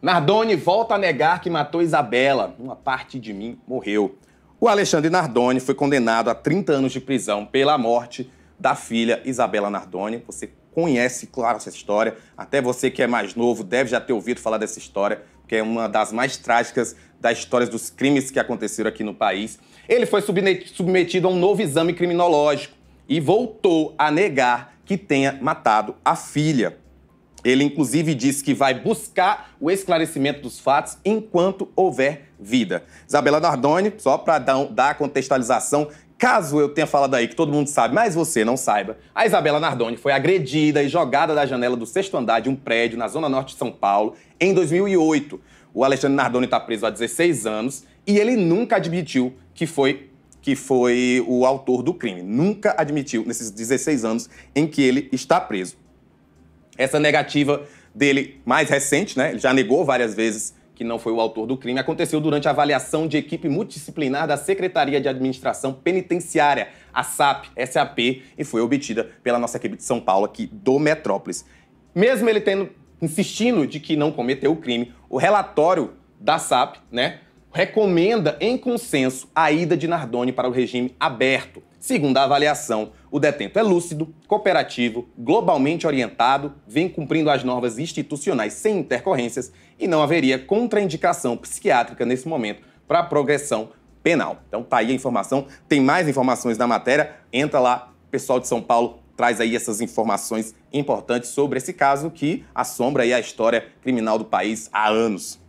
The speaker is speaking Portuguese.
Nardoni volta a negar que matou Isabela. Uma parte de mim morreu. O Alexandre Nardoni foi condenado a 30 anos de prisão pela morte da filha Isabela Nardoni. Você conhece, claro, essa história. Até você que é mais novo deve já ter ouvido falar dessa história, que é uma das mais trágicas das histórias dos crimes que aconteceram aqui no país. Ele foi submetido a um novo exame criminológico e voltou a negar que tenha matado a filha. Ele, inclusive, disse que vai buscar o esclarecimento dos fatos enquanto houver vida. Isabela Nardoni, só para dar, a contextualização, caso eu tenha falado aí que todo mundo sabe, mas você não saiba, a Isabela Nardoni foi agredida e jogada da janela do sexto andar de um prédio na zona norte de São Paulo em 2008. O Alexandre Nardoni está preso há 16 anos e ele nunca admitiu que foi que foi o autor do crime. Nunca admitiu nesses 16 anos em que ele está preso. Essa negativa dele mais recente, né? Ele já negou várias vezes que não foi o autor do crime, aconteceu durante a avaliação de equipe multidisciplinar da Secretaria de Administração Penitenciária, a SAP, SAP, e foi obtida pela nossa equipe de São Paulo aqui do Metrópolis. Mesmo ele tendo insistindo de que não cometeu o crime, o relatório da SAP, né, recomenda em consenso a ida de Nardoni para o regime aberto. Segundo a avaliação, o detento é lúcido, cooperativo, globalmente orientado, vem cumprindo as normas institucionais sem intercorrências e não haveria contraindicação psiquiátrica nesse momento para progressão penal. Então tá aí a informação, tem mais informações da matéria, entra lá, pessoal de São Paulo traz aí essas informações importantes sobre esse caso que assombra aí a história criminal do país há anos.